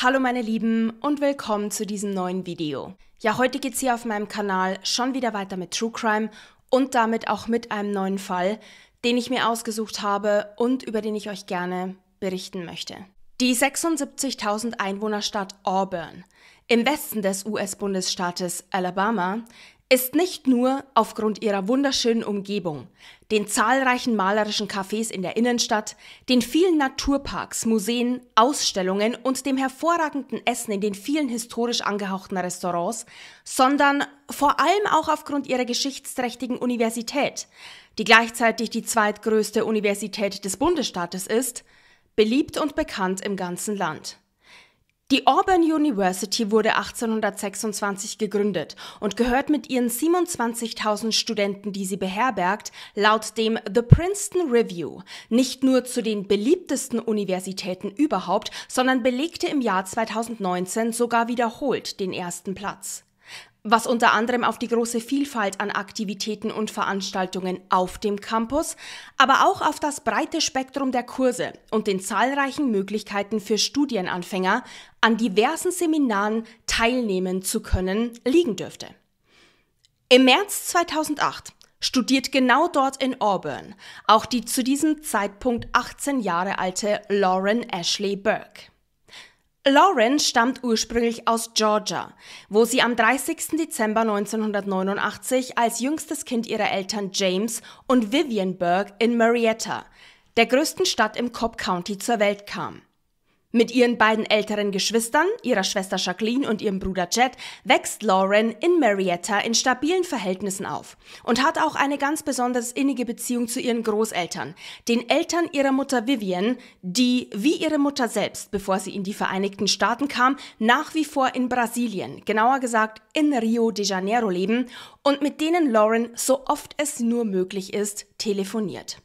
Hallo meine Lieben und willkommen zu diesem neuen Video. Ja, heute geht es hier auf meinem Kanal schon wieder weiter mit True Crime und damit auch mit einem neuen Fall, den ich mir ausgesucht habe und über den ich euch gerne berichten möchte. Die 76.000 Einwohnerstadt Auburn im Westen des US-Bundesstaates Alabama ist nicht nur aufgrund ihrer wunderschönen Umgebung, den zahlreichen malerischen Cafés in der Innenstadt, den vielen Naturparks, Museen, Ausstellungen und dem hervorragenden Essen in den vielen historisch angehauchten Restaurants, sondern vor allem auch aufgrund ihrer geschichtsträchtigen Universität, die gleichzeitig die zweitgrößte Universität des Bundesstaates ist, beliebt und bekannt im ganzen Land. Die Auburn University wurde 1826 gegründet und gehört mit ihren 27.000 Studenten, die sie beherbergt, laut dem The Princeton Review nicht nur zu den beliebtesten Universitäten überhaupt, sondern belegte im Jahr 2019 sogar wiederholt den ersten Platz was unter anderem auf die große Vielfalt an Aktivitäten und Veranstaltungen auf dem Campus, aber auch auf das breite Spektrum der Kurse und den zahlreichen Möglichkeiten für Studienanfänger, an diversen Seminaren teilnehmen zu können, liegen dürfte. Im März 2008 studiert genau dort in Auburn auch die zu diesem Zeitpunkt 18 Jahre alte Lauren Ashley Burke. Lauren stammt ursprünglich aus Georgia, wo sie am 30. Dezember 1989 als jüngstes Kind ihrer Eltern James und Vivian Burke in Marietta, der größten Stadt im Cobb County, zur Welt kam. Mit ihren beiden älteren Geschwistern, ihrer Schwester Jacqueline und ihrem Bruder Jed, wächst Lauren in Marietta in stabilen Verhältnissen auf und hat auch eine ganz besonders innige Beziehung zu ihren Großeltern, den Eltern ihrer Mutter Vivian, die, wie ihre Mutter selbst, bevor sie in die Vereinigten Staaten kam, nach wie vor in Brasilien, genauer gesagt in Rio de Janeiro leben und mit denen Lauren so oft es nur möglich ist, telefoniert.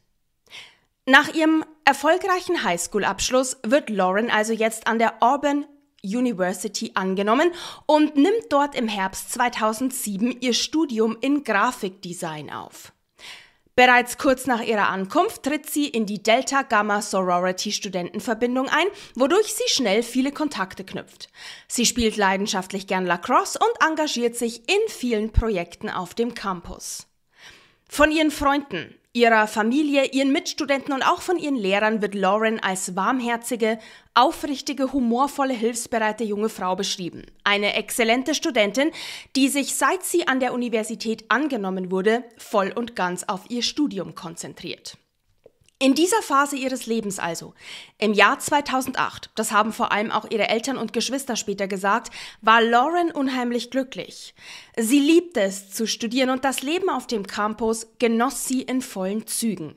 Nach ihrem erfolgreichen Highschool-Abschluss wird Lauren also jetzt an der Auburn University angenommen und nimmt dort im Herbst 2007 ihr Studium in Grafikdesign auf. Bereits kurz nach ihrer Ankunft tritt sie in die Delta Gamma Sorority Studentenverbindung ein, wodurch sie schnell viele Kontakte knüpft. Sie spielt leidenschaftlich gern Lacrosse und engagiert sich in vielen Projekten auf dem Campus. Von ihren Freunden Ihrer Familie, ihren Mitstudenten und auch von ihren Lehrern wird Lauren als warmherzige, aufrichtige, humorvolle, hilfsbereite junge Frau beschrieben. Eine exzellente Studentin, die sich, seit sie an der Universität angenommen wurde, voll und ganz auf ihr Studium konzentriert. In dieser Phase ihres Lebens also, im Jahr 2008, das haben vor allem auch ihre Eltern und Geschwister später gesagt, war Lauren unheimlich glücklich. Sie liebte es zu studieren und das Leben auf dem Campus genoss sie in vollen Zügen.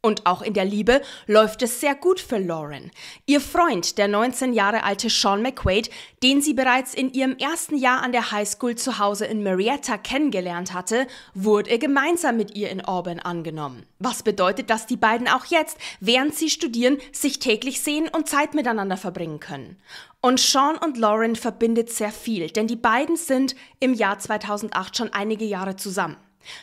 Und auch in der Liebe läuft es sehr gut für Lauren. Ihr Freund, der 19 Jahre alte Sean McQuaid, den sie bereits in ihrem ersten Jahr an der Highschool zu Hause in Marietta kennengelernt hatte, wurde gemeinsam mit ihr in Auburn angenommen. Was bedeutet, dass die beiden auch jetzt, während sie studieren, sich täglich sehen und Zeit miteinander verbringen können. Und Sean und Lauren verbindet sehr viel, denn die beiden sind im Jahr 2008 schon einige Jahre zusammen.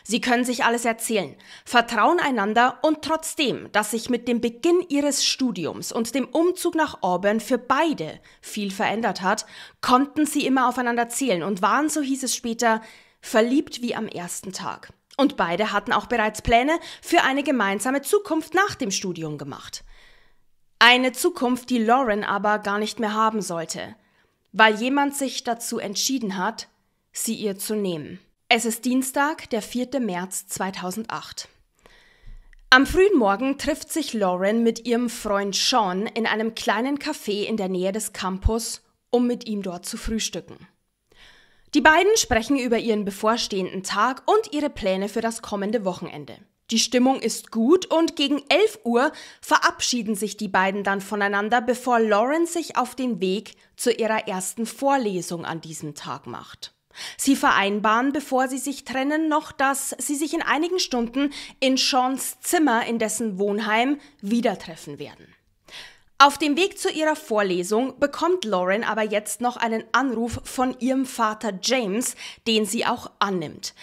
Sie können sich alles erzählen, vertrauen einander und trotzdem, dass sich mit dem Beginn ihres Studiums und dem Umzug nach Auburn für beide viel verändert hat, konnten sie immer aufeinander zählen und waren, so hieß es später, verliebt wie am ersten Tag. Und beide hatten auch bereits Pläne für eine gemeinsame Zukunft nach dem Studium gemacht. Eine Zukunft, die Lauren aber gar nicht mehr haben sollte, weil jemand sich dazu entschieden hat, sie ihr zu nehmen. Es ist Dienstag, der 4. März 2008. Am frühen Morgen trifft sich Lauren mit ihrem Freund Sean in einem kleinen Café in der Nähe des Campus, um mit ihm dort zu frühstücken. Die beiden sprechen über ihren bevorstehenden Tag und ihre Pläne für das kommende Wochenende. Die Stimmung ist gut und gegen 11 Uhr verabschieden sich die beiden dann voneinander, bevor Lauren sich auf den Weg zu ihrer ersten Vorlesung an diesem Tag macht. Sie vereinbaren, bevor sie sich trennen, noch, dass sie sich in einigen Stunden in Seans Zimmer in dessen Wohnheim wieder treffen werden. Auf dem Weg zu ihrer Vorlesung bekommt Lauren aber jetzt noch einen Anruf von ihrem Vater James, den sie auch annimmt.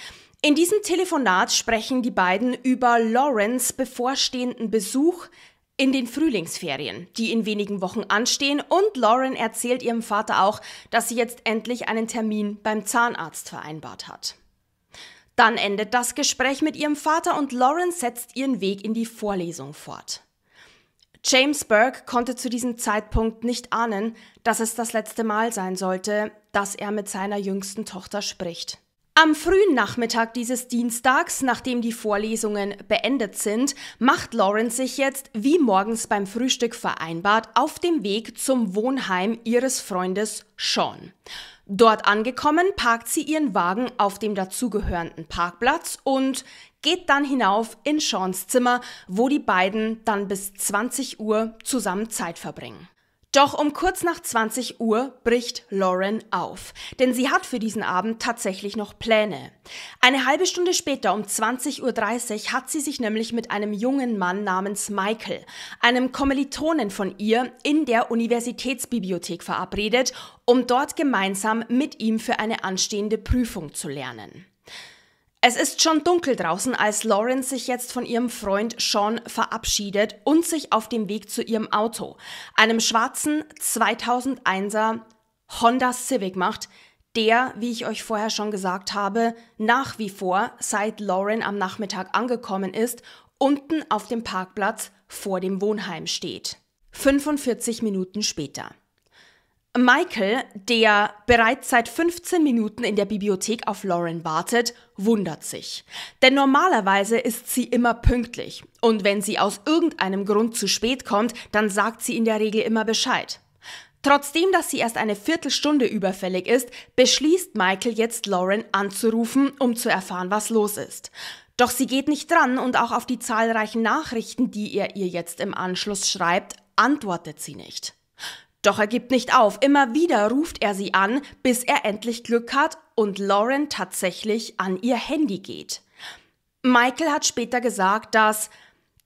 In diesem Telefonat sprechen die beiden über Laurens bevorstehenden Besuch in den Frühlingsferien, die in wenigen Wochen anstehen. Und Lauren erzählt ihrem Vater auch, dass sie jetzt endlich einen Termin beim Zahnarzt vereinbart hat. Dann endet das Gespräch mit ihrem Vater und Lauren setzt ihren Weg in die Vorlesung fort. James Burke konnte zu diesem Zeitpunkt nicht ahnen, dass es das letzte Mal sein sollte, dass er mit seiner jüngsten Tochter spricht. Am frühen Nachmittag dieses Dienstags, nachdem die Vorlesungen beendet sind, macht Lawrence sich jetzt, wie morgens beim Frühstück vereinbart, auf dem Weg zum Wohnheim ihres Freundes Sean. Dort angekommen, parkt sie ihren Wagen auf dem dazugehörenden Parkplatz und geht dann hinauf in Seans Zimmer, wo die beiden dann bis 20 Uhr zusammen Zeit verbringen. Doch um kurz nach 20 Uhr bricht Lauren auf, denn sie hat für diesen Abend tatsächlich noch Pläne. Eine halbe Stunde später, um 20.30 Uhr, hat sie sich nämlich mit einem jungen Mann namens Michael, einem Kommilitonen von ihr, in der Universitätsbibliothek verabredet, um dort gemeinsam mit ihm für eine anstehende Prüfung zu lernen. Es ist schon dunkel draußen, als Lauren sich jetzt von ihrem Freund Sean verabschiedet und sich auf dem Weg zu ihrem Auto, einem schwarzen 2001er Honda Civic macht, der, wie ich euch vorher schon gesagt habe, nach wie vor, seit Lauren am Nachmittag angekommen ist, unten auf dem Parkplatz vor dem Wohnheim steht. 45 Minuten später. Michael, der bereits seit 15 Minuten in der Bibliothek auf Lauren wartet, wundert sich. Denn normalerweise ist sie immer pünktlich. Und wenn sie aus irgendeinem Grund zu spät kommt, dann sagt sie in der Regel immer Bescheid. Trotzdem, dass sie erst eine Viertelstunde überfällig ist, beschließt Michael jetzt Lauren anzurufen, um zu erfahren, was los ist. Doch sie geht nicht dran und auch auf die zahlreichen Nachrichten, die er ihr jetzt im Anschluss schreibt, antwortet sie nicht. Doch er gibt nicht auf. Immer wieder ruft er sie an, bis er endlich Glück hat und Lauren tatsächlich an ihr Handy geht. Michael hat später gesagt, dass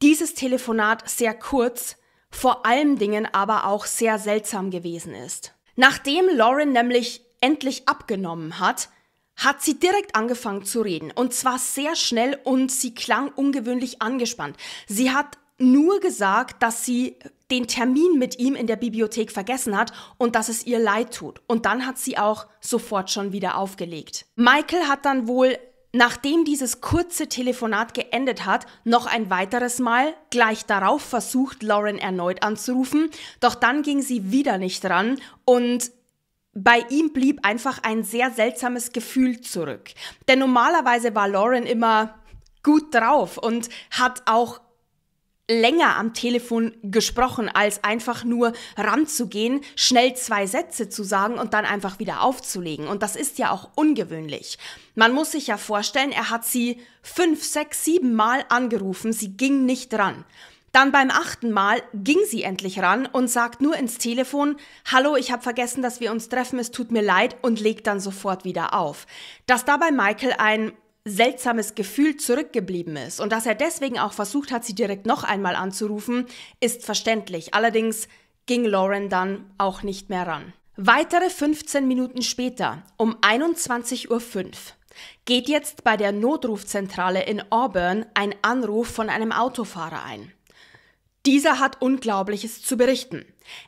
dieses Telefonat sehr kurz, vor allen Dingen aber auch sehr seltsam gewesen ist. Nachdem Lauren nämlich endlich abgenommen hat, hat sie direkt angefangen zu reden. Und zwar sehr schnell und sie klang ungewöhnlich angespannt. Sie hat nur gesagt, dass sie den Termin mit ihm in der Bibliothek vergessen hat und dass es ihr leid tut. Und dann hat sie auch sofort schon wieder aufgelegt. Michael hat dann wohl, nachdem dieses kurze Telefonat geendet hat, noch ein weiteres Mal gleich darauf versucht, Lauren erneut anzurufen. Doch dann ging sie wieder nicht ran und bei ihm blieb einfach ein sehr seltsames Gefühl zurück. Denn normalerweise war Lauren immer gut drauf und hat auch länger am Telefon gesprochen, als einfach nur ranzugehen, schnell zwei Sätze zu sagen und dann einfach wieder aufzulegen. Und das ist ja auch ungewöhnlich. Man muss sich ja vorstellen, er hat sie fünf, sechs, sieben Mal angerufen, sie ging nicht ran. Dann beim achten Mal ging sie endlich ran und sagt nur ins Telefon, Hallo, ich habe vergessen, dass wir uns treffen, es tut mir leid und legt dann sofort wieder auf. Dass dabei Michael ein seltsames Gefühl zurückgeblieben ist und dass er deswegen auch versucht hat, sie direkt noch einmal anzurufen, ist verständlich. Allerdings ging Lauren dann auch nicht mehr ran. Weitere 15 Minuten später, um 21.05 Uhr, geht jetzt bei der Notrufzentrale in Auburn ein Anruf von einem Autofahrer ein. Dieser hat Unglaubliches zu berichten.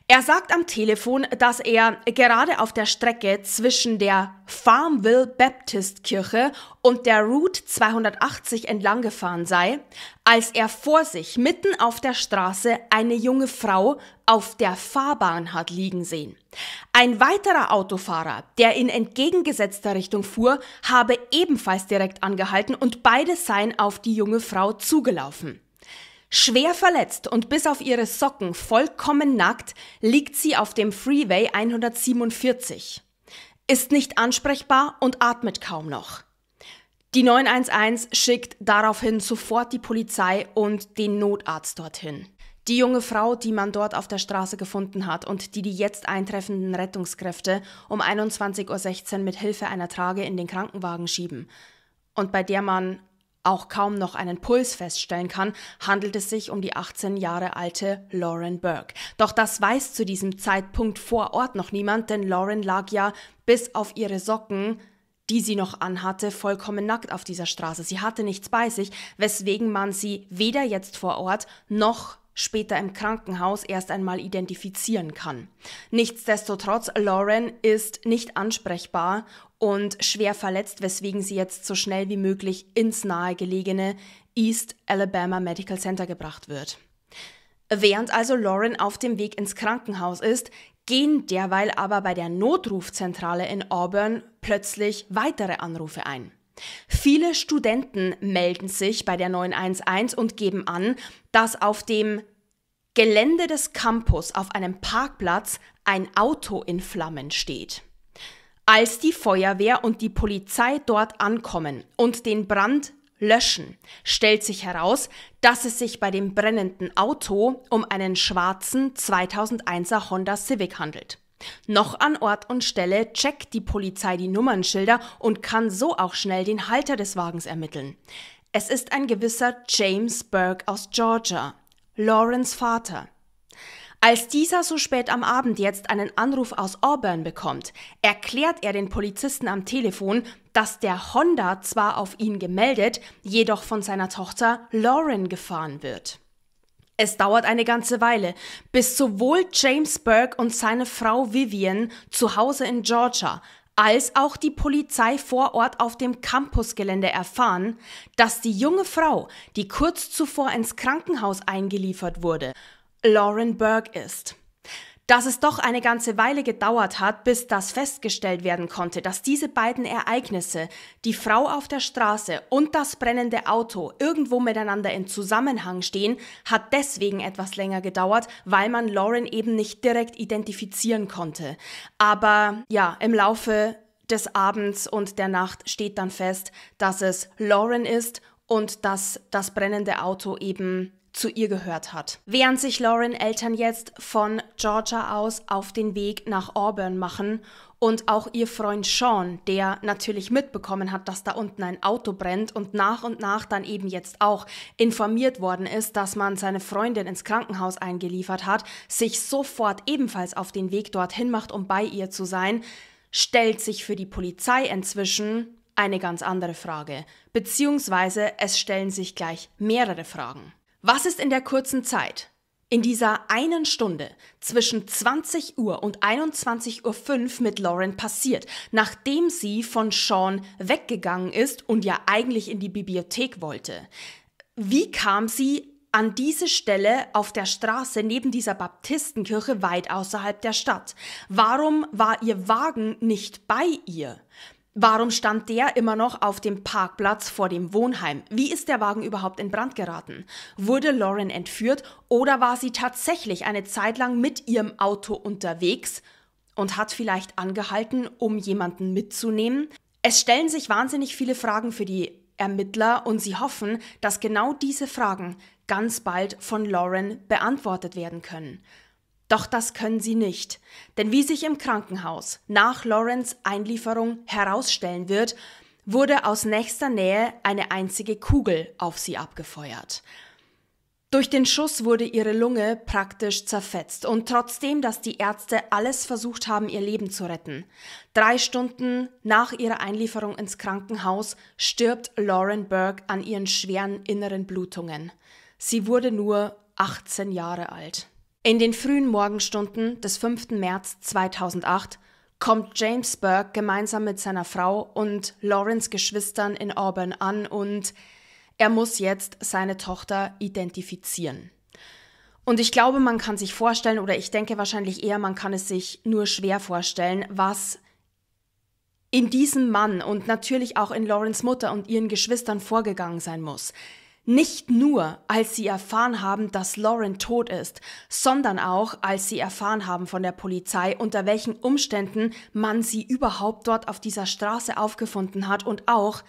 Er sagt am Telefon, dass er gerade auf der Strecke zwischen der Farmville Baptist Kirche und der Route 280 entlang gefahren sei, als er vor sich mitten auf der Straße eine junge Frau auf der Fahrbahn hat liegen sehen. Ein weiterer Autofahrer, der in entgegengesetzter Richtung fuhr, habe ebenfalls direkt angehalten und beide seien auf die junge Frau zugelaufen. Schwer verletzt und bis auf ihre Socken vollkommen nackt liegt sie auf dem Freeway 147. Ist nicht ansprechbar und atmet kaum noch. Die 911 schickt daraufhin sofort die Polizei und den Notarzt dorthin. Die junge Frau, die man dort auf der Straße gefunden hat und die die jetzt eintreffenden Rettungskräfte um 21.16 Uhr mit Hilfe einer Trage in den Krankenwagen schieben und bei der man auch kaum noch einen Puls feststellen kann, handelt es sich um die 18 Jahre alte Lauren Burke. Doch das weiß zu diesem Zeitpunkt vor Ort noch niemand, denn Lauren lag ja bis auf ihre Socken die sie noch anhatte, vollkommen nackt auf dieser Straße. Sie hatte nichts bei sich, weswegen man sie weder jetzt vor Ort noch später im Krankenhaus erst einmal identifizieren kann. Nichtsdestotrotz, Lauren ist nicht ansprechbar und schwer verletzt, weswegen sie jetzt so schnell wie möglich ins nahegelegene East Alabama Medical Center gebracht wird. Während also Lauren auf dem Weg ins Krankenhaus ist, gehen derweil aber bei der Notrufzentrale in Auburn plötzlich weitere Anrufe ein. Viele Studenten melden sich bei der 911 und geben an, dass auf dem Gelände des Campus auf einem Parkplatz ein Auto in Flammen steht. Als die Feuerwehr und die Polizei dort ankommen und den Brand löschen, stellt sich heraus, dass es sich bei dem brennenden Auto um einen schwarzen 2001er Honda Civic handelt. Noch an Ort und Stelle checkt die Polizei die Nummernschilder und kann so auch schnell den Halter des Wagens ermitteln. Es ist ein gewisser James Burke aus Georgia, Lawrence Vater. Als dieser so spät am Abend jetzt einen Anruf aus Auburn bekommt, erklärt er den Polizisten am Telefon, dass der Honda zwar auf ihn gemeldet, jedoch von seiner Tochter Lauren gefahren wird. Es dauert eine ganze Weile, bis sowohl James Burke und seine Frau Vivian zu Hause in Georgia als auch die Polizei vor Ort auf dem Campusgelände erfahren, dass die junge Frau, die kurz zuvor ins Krankenhaus eingeliefert wurde, Lauren Burke ist. Dass es doch eine ganze Weile gedauert hat, bis das festgestellt werden konnte, dass diese beiden Ereignisse, die Frau auf der Straße und das brennende Auto, irgendwo miteinander in Zusammenhang stehen, hat deswegen etwas länger gedauert, weil man Lauren eben nicht direkt identifizieren konnte. Aber ja, im Laufe des Abends und der Nacht steht dann fest, dass es Lauren ist und dass das brennende Auto eben zu ihr gehört hat. Während sich Lauren Eltern jetzt von Georgia aus auf den Weg nach Auburn machen und auch ihr Freund Sean, der natürlich mitbekommen hat, dass da unten ein Auto brennt und nach und nach dann eben jetzt auch informiert worden ist, dass man seine Freundin ins Krankenhaus eingeliefert hat, sich sofort ebenfalls auf den Weg dorthin macht, um bei ihr zu sein, stellt sich für die Polizei inzwischen eine ganz andere Frage, beziehungsweise es stellen sich gleich mehrere Fragen. Was ist in der kurzen Zeit, in dieser einen Stunde zwischen 20 Uhr und 21.05 Uhr mit Lauren passiert, nachdem sie von Sean weggegangen ist und ja eigentlich in die Bibliothek wollte? Wie kam sie an diese Stelle auf der Straße neben dieser Baptistenkirche weit außerhalb der Stadt? Warum war ihr Wagen nicht bei ihr? Warum stand der immer noch auf dem Parkplatz vor dem Wohnheim? Wie ist der Wagen überhaupt in Brand geraten? Wurde Lauren entführt oder war sie tatsächlich eine Zeit lang mit ihrem Auto unterwegs und hat vielleicht angehalten, um jemanden mitzunehmen? Es stellen sich wahnsinnig viele Fragen für die Ermittler und sie hoffen, dass genau diese Fragen ganz bald von Lauren beantwortet werden können. Doch das können sie nicht, denn wie sich im Krankenhaus nach Lawrence Einlieferung herausstellen wird, wurde aus nächster Nähe eine einzige Kugel auf sie abgefeuert. Durch den Schuss wurde ihre Lunge praktisch zerfetzt und trotzdem, dass die Ärzte alles versucht haben, ihr Leben zu retten. Drei Stunden nach ihrer Einlieferung ins Krankenhaus stirbt Lauren Burke an ihren schweren inneren Blutungen. Sie wurde nur 18 Jahre alt. In den frühen Morgenstunden des 5. März 2008 kommt James Burke gemeinsam mit seiner Frau und Lawrence Geschwistern in Auburn an und er muss jetzt seine Tochter identifizieren. Und ich glaube, man kann sich vorstellen, oder ich denke wahrscheinlich eher, man kann es sich nur schwer vorstellen, was in diesem Mann und natürlich auch in Lawrence Mutter und ihren Geschwistern vorgegangen sein muss. Nicht nur, als sie erfahren haben, dass Lauren tot ist, sondern auch, als sie erfahren haben von der Polizei, unter welchen Umständen man sie überhaupt dort auf dieser Straße aufgefunden hat und auch,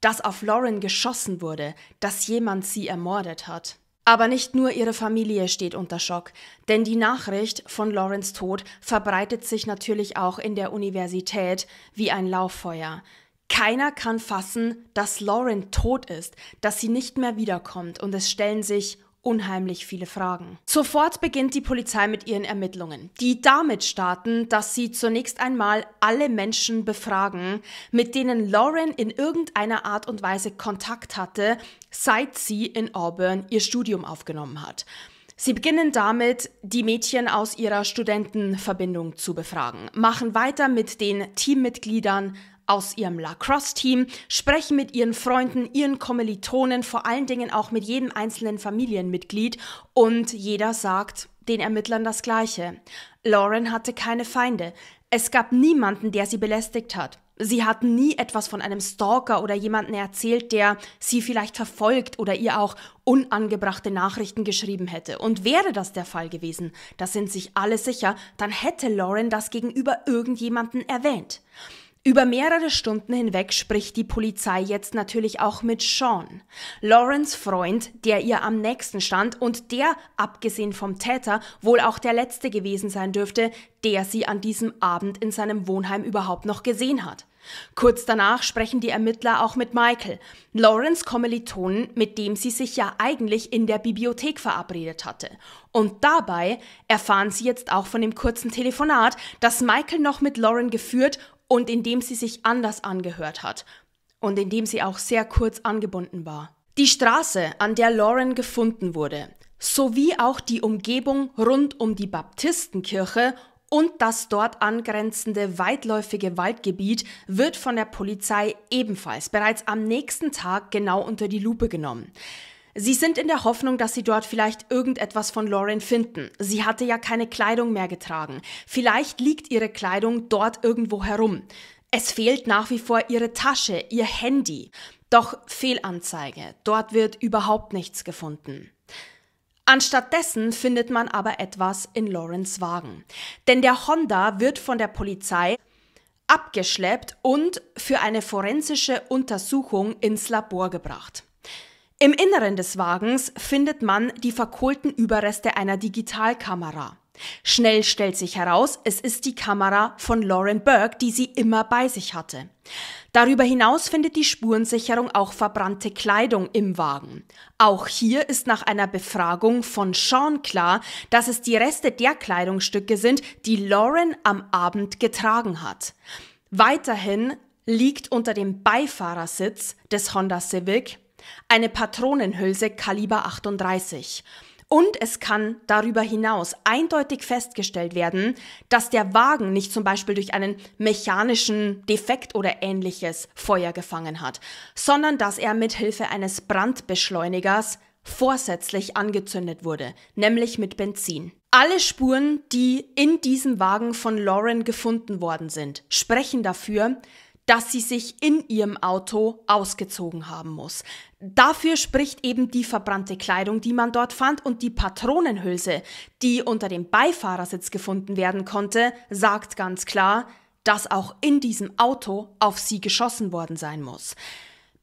dass auf Lauren geschossen wurde, dass jemand sie ermordet hat. Aber nicht nur ihre Familie steht unter Schock, denn die Nachricht von Laurens Tod verbreitet sich natürlich auch in der Universität wie ein Lauffeuer. Keiner kann fassen, dass Lauren tot ist, dass sie nicht mehr wiederkommt und es stellen sich unheimlich viele Fragen. Sofort beginnt die Polizei mit ihren Ermittlungen, die damit starten, dass sie zunächst einmal alle Menschen befragen, mit denen Lauren in irgendeiner Art und Weise Kontakt hatte, seit sie in Auburn ihr Studium aufgenommen hat. Sie beginnen damit, die Mädchen aus ihrer Studentenverbindung zu befragen, machen weiter mit den Teammitgliedern aus ihrem Lacrosse-Team, sprechen mit ihren Freunden, ihren Kommilitonen, vor allen Dingen auch mit jedem einzelnen Familienmitglied und jeder sagt den Ermittlern das Gleiche. Lauren hatte keine Feinde. Es gab niemanden, der sie belästigt hat. Sie hatten nie etwas von einem Stalker oder jemanden erzählt, der sie vielleicht verfolgt oder ihr auch unangebrachte Nachrichten geschrieben hätte. Und wäre das der Fall gewesen, da sind sich alle sicher, dann hätte Lauren das gegenüber irgendjemanden erwähnt. Über mehrere Stunden hinweg spricht die Polizei jetzt natürlich auch mit Sean, Laurens Freund, der ihr am nächsten stand und der, abgesehen vom Täter, wohl auch der letzte gewesen sein dürfte, der sie an diesem Abend in seinem Wohnheim überhaupt noch gesehen hat. Kurz danach sprechen die Ermittler auch mit Michael, Lawrence Kommilitonen, mit dem sie sich ja eigentlich in der Bibliothek verabredet hatte. Und dabei erfahren sie jetzt auch von dem kurzen Telefonat, das Michael noch mit Lauren geführt und in dem sie sich anders angehört hat und in dem sie auch sehr kurz angebunden war. Die Straße, an der Lauren gefunden wurde, sowie auch die Umgebung rund um die Baptistenkirche und das dort angrenzende weitläufige Waldgebiet wird von der Polizei ebenfalls bereits am nächsten Tag genau unter die Lupe genommen. Sie sind in der Hoffnung, dass sie dort vielleicht irgendetwas von Lauren finden. Sie hatte ja keine Kleidung mehr getragen. Vielleicht liegt ihre Kleidung dort irgendwo herum. Es fehlt nach wie vor ihre Tasche, ihr Handy. Doch Fehlanzeige, dort wird überhaupt nichts gefunden. Anstattdessen findet man aber etwas in Laurens Wagen. Denn der Honda wird von der Polizei abgeschleppt und für eine forensische Untersuchung ins Labor gebracht. Im Inneren des Wagens findet man die verkohlten Überreste einer Digitalkamera. Schnell stellt sich heraus, es ist die Kamera von Lauren Burke, die sie immer bei sich hatte. Darüber hinaus findet die Spurensicherung auch verbrannte Kleidung im Wagen. Auch hier ist nach einer Befragung von Sean klar, dass es die Reste der Kleidungsstücke sind, die Lauren am Abend getragen hat. Weiterhin liegt unter dem Beifahrersitz des Honda Civic eine Patronenhülse Kaliber 38. Und es kann darüber hinaus eindeutig festgestellt werden, dass der Wagen nicht zum Beispiel durch einen mechanischen Defekt oder ähnliches Feuer gefangen hat, sondern dass er mithilfe eines Brandbeschleunigers vorsätzlich angezündet wurde, nämlich mit Benzin. Alle Spuren, die in diesem Wagen von Lauren gefunden worden sind, sprechen dafür, dass sie sich in ihrem Auto ausgezogen haben muss. Dafür spricht eben die verbrannte Kleidung, die man dort fand, und die Patronenhülse, die unter dem Beifahrersitz gefunden werden konnte, sagt ganz klar, dass auch in diesem Auto auf sie geschossen worden sein muss.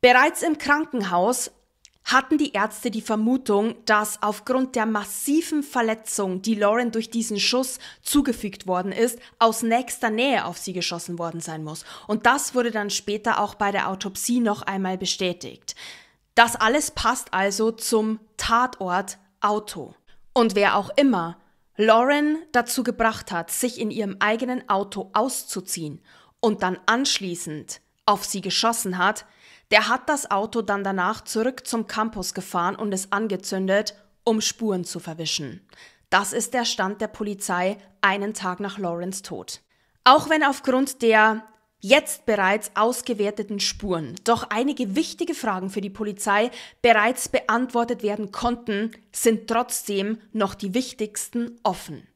Bereits im Krankenhaus hatten die Ärzte die Vermutung, dass aufgrund der massiven Verletzung, die Lauren durch diesen Schuss zugefügt worden ist, aus nächster Nähe auf sie geschossen worden sein muss. Und das wurde dann später auch bei der Autopsie noch einmal bestätigt. Das alles passt also zum Tatort Auto. Und wer auch immer Lauren dazu gebracht hat, sich in ihrem eigenen Auto auszuziehen und dann anschließend auf sie geschossen hat, der hat das Auto dann danach zurück zum Campus gefahren und es angezündet, um Spuren zu verwischen. Das ist der Stand der Polizei einen Tag nach Lawrence Tod. Auch wenn aufgrund der jetzt bereits ausgewerteten Spuren doch einige wichtige Fragen für die Polizei bereits beantwortet werden konnten, sind trotzdem noch die wichtigsten offen.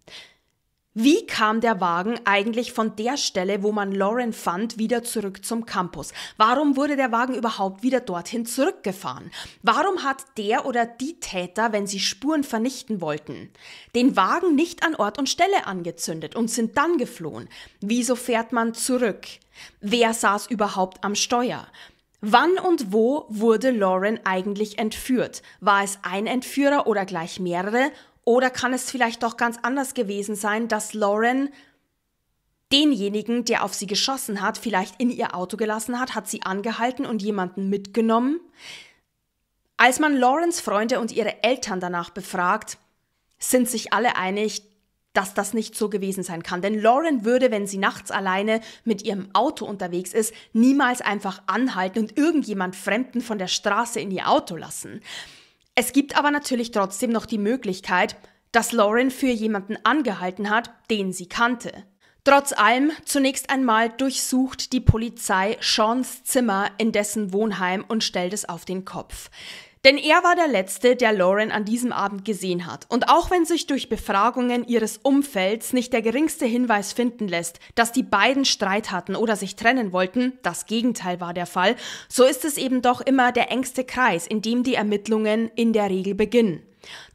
Wie kam der Wagen eigentlich von der Stelle, wo man Lauren fand, wieder zurück zum Campus? Warum wurde der Wagen überhaupt wieder dorthin zurückgefahren? Warum hat der oder die Täter, wenn sie Spuren vernichten wollten, den Wagen nicht an Ort und Stelle angezündet und sind dann geflohen? Wieso fährt man zurück? Wer saß überhaupt am Steuer? Wann und wo wurde Lauren eigentlich entführt? War es ein Entführer oder gleich mehrere? Oder kann es vielleicht doch ganz anders gewesen sein, dass Lauren denjenigen, der auf sie geschossen hat, vielleicht in ihr Auto gelassen hat, hat sie angehalten und jemanden mitgenommen? Als man Laurens Freunde und ihre Eltern danach befragt, sind sich alle einig, dass das nicht so gewesen sein kann. Denn Lauren würde, wenn sie nachts alleine mit ihrem Auto unterwegs ist, niemals einfach anhalten und irgendjemand Fremden von der Straße in ihr Auto lassen. Es gibt aber natürlich trotzdem noch die Möglichkeit, dass Lauren für jemanden angehalten hat, den sie kannte. Trotz allem, zunächst einmal durchsucht die Polizei Seans Zimmer in dessen Wohnheim und stellt es auf den Kopf. Denn er war der Letzte, der Lauren an diesem Abend gesehen hat. Und auch wenn sich durch Befragungen ihres Umfelds nicht der geringste Hinweis finden lässt, dass die beiden Streit hatten oder sich trennen wollten, das Gegenteil war der Fall, so ist es eben doch immer der engste Kreis, in dem die Ermittlungen in der Regel beginnen.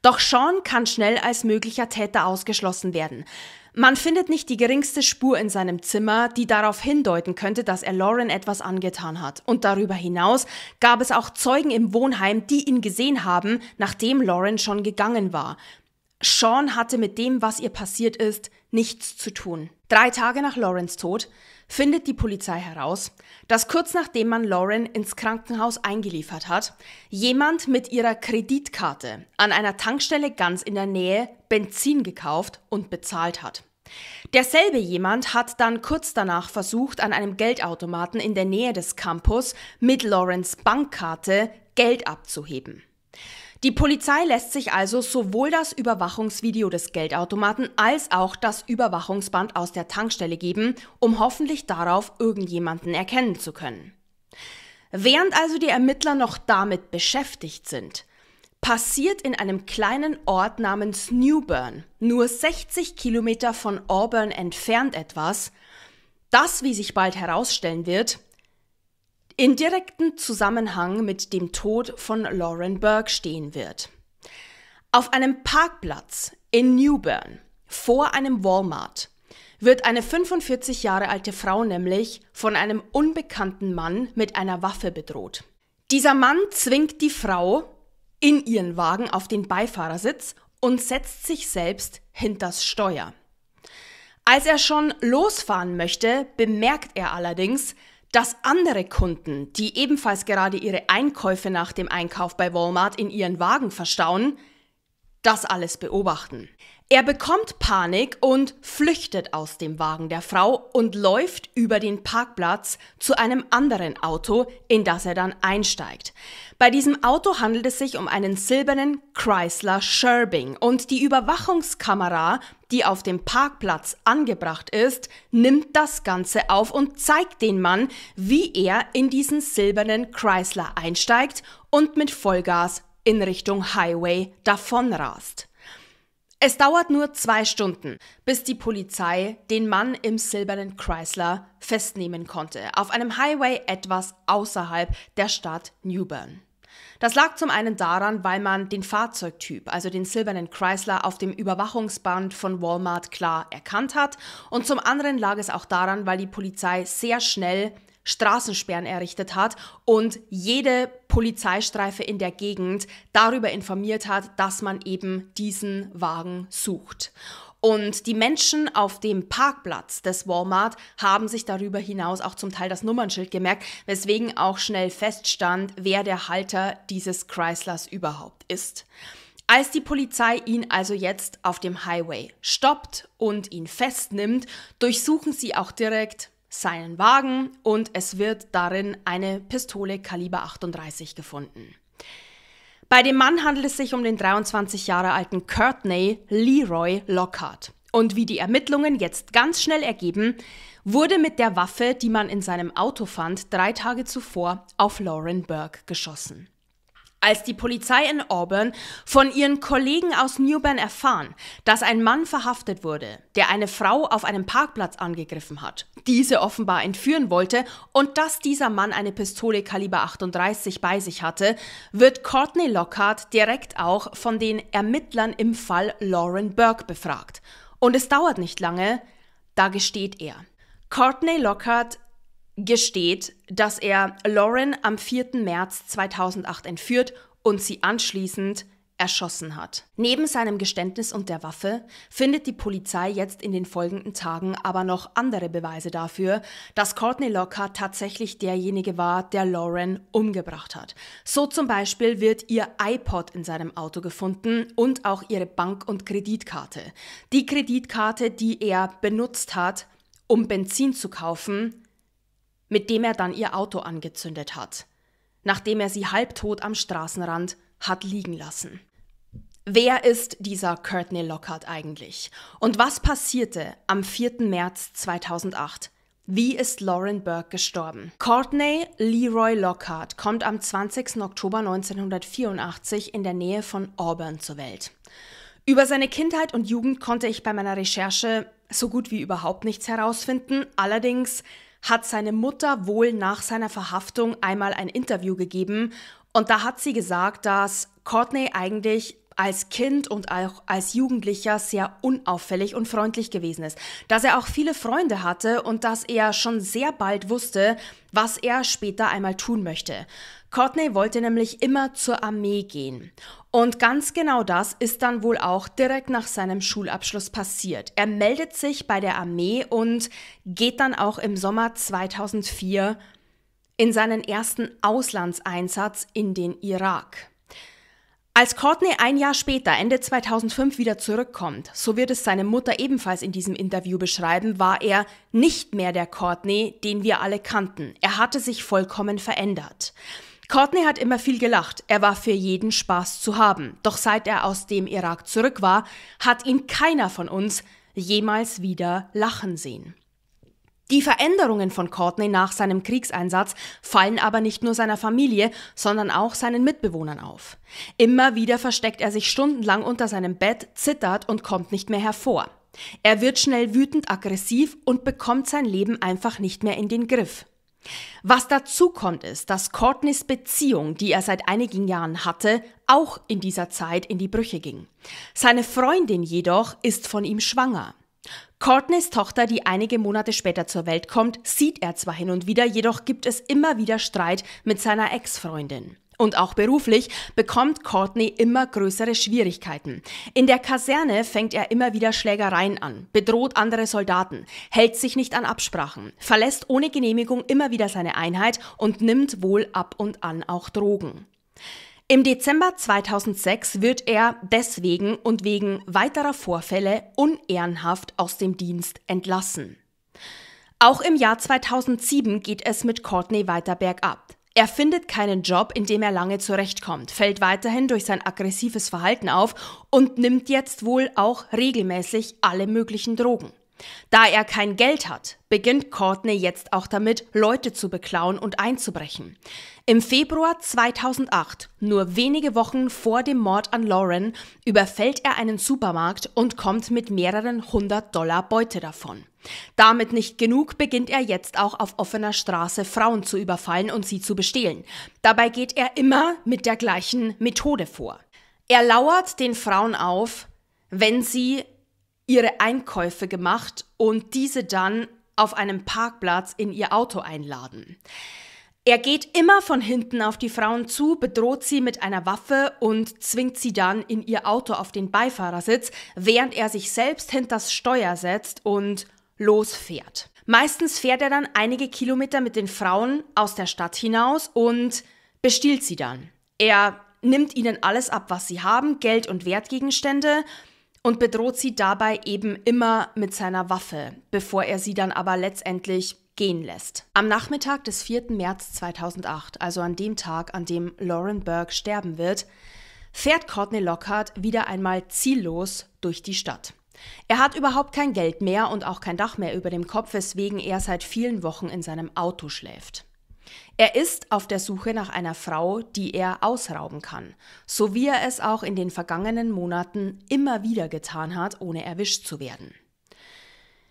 Doch Sean kann schnell als möglicher Täter ausgeschlossen werden. Man findet nicht die geringste Spur in seinem Zimmer, die darauf hindeuten könnte, dass er Lauren etwas angetan hat. Und darüber hinaus gab es auch Zeugen im Wohnheim, die ihn gesehen haben, nachdem Lauren schon gegangen war. Sean hatte mit dem, was ihr passiert ist, nichts zu tun. Drei Tage nach Laurens Tod findet die Polizei heraus, dass kurz nachdem man Lauren ins Krankenhaus eingeliefert hat, jemand mit ihrer Kreditkarte an einer Tankstelle ganz in der Nähe Benzin gekauft und bezahlt hat. Derselbe jemand hat dann kurz danach versucht, an einem Geldautomaten in der Nähe des Campus mit Laurens Bankkarte Geld abzuheben. Die Polizei lässt sich also sowohl das Überwachungsvideo des Geldautomaten als auch das Überwachungsband aus der Tankstelle geben, um hoffentlich darauf irgendjemanden erkennen zu können. Während also die Ermittler noch damit beschäftigt sind, passiert in einem kleinen Ort namens Newburn, nur 60 Kilometer von Auburn entfernt etwas, das, wie sich bald herausstellen wird, in direkten Zusammenhang mit dem Tod von Lauren Burke stehen wird. Auf einem Parkplatz in Newbern vor einem Walmart wird eine 45 Jahre alte Frau nämlich von einem unbekannten Mann mit einer Waffe bedroht. Dieser Mann zwingt die Frau in ihren Wagen auf den Beifahrersitz und setzt sich selbst hinters Steuer. Als er schon losfahren möchte, bemerkt er allerdings, dass andere Kunden, die ebenfalls gerade ihre Einkäufe nach dem Einkauf bei Walmart in ihren Wagen verstauen, das alles beobachten. Er bekommt Panik und flüchtet aus dem Wagen der Frau und läuft über den Parkplatz zu einem anderen Auto, in das er dann einsteigt. Bei diesem Auto handelt es sich um einen silbernen Chrysler Sherbing und die Überwachungskamera, die auf dem Parkplatz angebracht ist, nimmt das Ganze auf und zeigt den Mann, wie er in diesen silbernen Chrysler einsteigt und mit Vollgas in Richtung Highway davonrast. Es dauert nur zwei Stunden, bis die Polizei den Mann im silbernen Chrysler festnehmen konnte, auf einem Highway etwas außerhalb der Stadt Newburn. Das lag zum einen daran, weil man den Fahrzeugtyp, also den silbernen Chrysler, auf dem Überwachungsband von Walmart klar erkannt hat. Und zum anderen lag es auch daran, weil die Polizei sehr schnell Straßensperren errichtet hat und jede Polizeistreife in der Gegend darüber informiert hat, dass man eben diesen Wagen sucht. Und die Menschen auf dem Parkplatz des Walmart haben sich darüber hinaus auch zum Teil das Nummernschild gemerkt, weswegen auch schnell feststand, wer der Halter dieses Chryslers überhaupt ist. Als die Polizei ihn also jetzt auf dem Highway stoppt und ihn festnimmt, durchsuchen sie auch direkt seinen Wagen und es wird darin eine Pistole Kaliber 38 gefunden. Bei dem Mann handelt es sich um den 23 Jahre alten Courtney Leroy Lockhart. Und wie die Ermittlungen jetzt ganz schnell ergeben, wurde mit der Waffe, die man in seinem Auto fand, drei Tage zuvor auf Lauren Burke geschossen als die Polizei in Auburn von ihren Kollegen aus Newbern erfahren, dass ein Mann verhaftet wurde, der eine Frau auf einem Parkplatz angegriffen hat, diese offenbar entführen wollte und dass dieser Mann eine Pistole Kaliber 38 bei sich hatte, wird Courtney Lockhart direkt auch von den Ermittlern im Fall Lauren Burke befragt. Und es dauert nicht lange, da gesteht er. Courtney Lockhart gesteht, dass er Lauren am 4. März 2008 entführt und sie anschließend erschossen hat. Neben seinem Geständnis und der Waffe findet die Polizei jetzt in den folgenden Tagen aber noch andere Beweise dafür, dass Courtney Lockhart tatsächlich derjenige war, der Lauren umgebracht hat. So zum Beispiel wird ihr iPod in seinem Auto gefunden und auch ihre Bank- und Kreditkarte. Die Kreditkarte, die er benutzt hat, um Benzin zu kaufen, mit dem er dann ihr Auto angezündet hat, nachdem er sie halbtot am Straßenrand hat liegen lassen. Wer ist dieser Courtney Lockhart eigentlich? Und was passierte am 4. März 2008? Wie ist Lauren Burke gestorben? Courtney Leroy Lockhart kommt am 20. Oktober 1984 in der Nähe von Auburn zur Welt. Über seine Kindheit und Jugend konnte ich bei meiner Recherche so gut wie überhaupt nichts herausfinden. Allerdings hat seine Mutter wohl nach seiner Verhaftung einmal ein Interview gegeben und da hat sie gesagt, dass Courtney eigentlich als Kind und auch als Jugendlicher sehr unauffällig und freundlich gewesen ist, dass er auch viele Freunde hatte und dass er schon sehr bald wusste, was er später einmal tun möchte. Courtney wollte nämlich immer zur Armee gehen. Und ganz genau das ist dann wohl auch direkt nach seinem Schulabschluss passiert. Er meldet sich bei der Armee und geht dann auch im Sommer 2004 in seinen ersten Auslandseinsatz in den Irak. Als Courtney ein Jahr später, Ende 2005, wieder zurückkommt, so wird es seine Mutter ebenfalls in diesem Interview beschreiben, war er nicht mehr der Courtney, den wir alle kannten. Er hatte sich vollkommen verändert. Courtney hat immer viel gelacht. Er war für jeden Spaß zu haben. Doch seit er aus dem Irak zurück war, hat ihn keiner von uns jemals wieder lachen sehen. Die Veränderungen von Courtney nach seinem Kriegseinsatz fallen aber nicht nur seiner Familie, sondern auch seinen Mitbewohnern auf. Immer wieder versteckt er sich stundenlang unter seinem Bett, zittert und kommt nicht mehr hervor. Er wird schnell wütend aggressiv und bekommt sein Leben einfach nicht mehr in den Griff. Was dazu kommt, ist, dass Courtneys Beziehung, die er seit einigen Jahren hatte, auch in dieser Zeit in die Brüche ging. Seine Freundin jedoch ist von ihm schwanger. Courtneys Tochter, die einige Monate später zur Welt kommt, sieht er zwar hin und wieder, jedoch gibt es immer wieder Streit mit seiner Ex-Freundin. Und auch beruflich bekommt Courtney immer größere Schwierigkeiten. In der Kaserne fängt er immer wieder Schlägereien an, bedroht andere Soldaten, hält sich nicht an Absprachen, verlässt ohne Genehmigung immer wieder seine Einheit und nimmt wohl ab und an auch Drogen. Im Dezember 2006 wird er deswegen und wegen weiterer Vorfälle unehrenhaft aus dem Dienst entlassen. Auch im Jahr 2007 geht es mit Courtney weiter bergab. Er findet keinen Job, in dem er lange zurechtkommt, fällt weiterhin durch sein aggressives Verhalten auf und nimmt jetzt wohl auch regelmäßig alle möglichen Drogen. Da er kein Geld hat, beginnt Courtney jetzt auch damit, Leute zu beklauen und einzubrechen. Im Februar 2008, nur wenige Wochen vor dem Mord an Lauren, überfällt er einen Supermarkt und kommt mit mehreren hundert Dollar Beute davon. Damit nicht genug, beginnt er jetzt auch auf offener Straße Frauen zu überfallen und sie zu bestehlen. Dabei geht er immer mit der gleichen Methode vor. Er lauert den Frauen auf, wenn sie ihre Einkäufe gemacht und diese dann auf einem Parkplatz in ihr Auto einladen. Er geht immer von hinten auf die Frauen zu, bedroht sie mit einer Waffe und zwingt sie dann in ihr Auto auf den Beifahrersitz, während er sich selbst hinters Steuer setzt und losfährt. Meistens fährt er dann einige Kilometer mit den Frauen aus der Stadt hinaus und bestiehlt sie dann. Er nimmt ihnen alles ab, was sie haben, Geld und Wertgegenstände, und bedroht sie dabei eben immer mit seiner Waffe, bevor er sie dann aber letztendlich gehen lässt. Am Nachmittag des 4. März 2008, also an dem Tag, an dem Lauren Burke sterben wird, fährt Courtney Lockhart wieder einmal ziellos durch die Stadt. Er hat überhaupt kein Geld mehr und auch kein Dach mehr über dem Kopf, weswegen er seit vielen Wochen in seinem Auto schläft. Er ist auf der Suche nach einer Frau, die er ausrauben kann, so wie er es auch in den vergangenen Monaten immer wieder getan hat, ohne erwischt zu werden.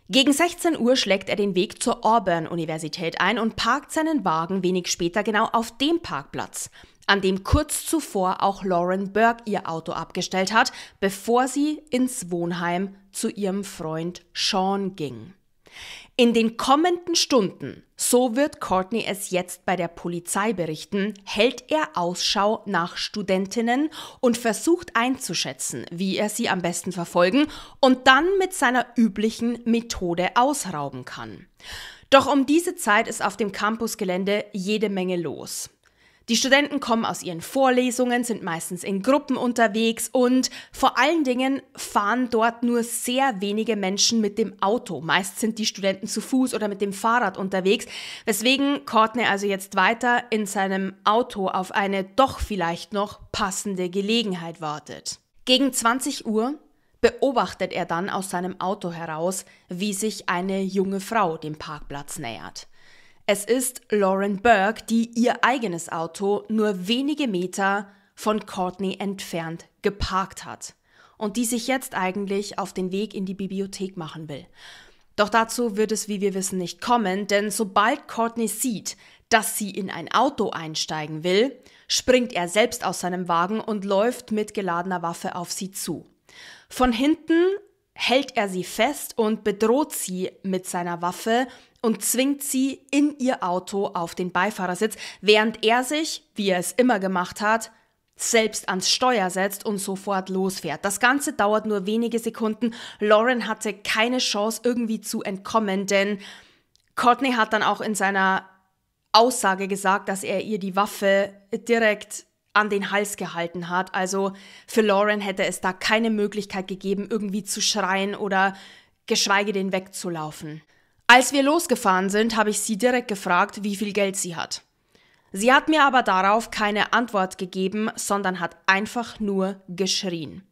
Gegen 16 Uhr schlägt er den Weg zur Auburn-Universität ein und parkt seinen Wagen wenig später genau auf dem Parkplatz, an dem kurz zuvor auch Lauren Burke ihr Auto abgestellt hat, bevor sie ins Wohnheim zu ihrem Freund Sean ging. In den kommenden Stunden, so wird Courtney es jetzt bei der Polizei berichten, hält er Ausschau nach Studentinnen und versucht einzuschätzen, wie er sie am besten verfolgen und dann mit seiner üblichen Methode ausrauben kann. Doch um diese Zeit ist auf dem Campusgelände jede Menge los. Die Studenten kommen aus ihren Vorlesungen, sind meistens in Gruppen unterwegs und vor allen Dingen fahren dort nur sehr wenige Menschen mit dem Auto. Meist sind die Studenten zu Fuß oder mit dem Fahrrad unterwegs, weswegen Courtney also jetzt weiter in seinem Auto auf eine doch vielleicht noch passende Gelegenheit wartet. Gegen 20 Uhr beobachtet er dann aus seinem Auto heraus, wie sich eine junge Frau dem Parkplatz nähert. Es ist Lauren Burke, die ihr eigenes Auto nur wenige Meter von Courtney entfernt geparkt hat und die sich jetzt eigentlich auf den Weg in die Bibliothek machen will. Doch dazu wird es, wie wir wissen, nicht kommen, denn sobald Courtney sieht, dass sie in ein Auto einsteigen will, springt er selbst aus seinem Wagen und läuft mit geladener Waffe auf sie zu. Von hinten hält er sie fest und bedroht sie mit seiner Waffe, und zwingt sie in ihr Auto auf den Beifahrersitz, während er sich, wie er es immer gemacht hat, selbst ans Steuer setzt und sofort losfährt. Das Ganze dauert nur wenige Sekunden. Lauren hatte keine Chance, irgendwie zu entkommen, denn Courtney hat dann auch in seiner Aussage gesagt, dass er ihr die Waffe direkt an den Hals gehalten hat. Also für Lauren hätte es da keine Möglichkeit gegeben, irgendwie zu schreien oder geschweige denn wegzulaufen. Als wir losgefahren sind, habe ich sie direkt gefragt, wie viel Geld sie hat. Sie hat mir aber darauf keine Antwort gegeben, sondern hat einfach nur geschrien.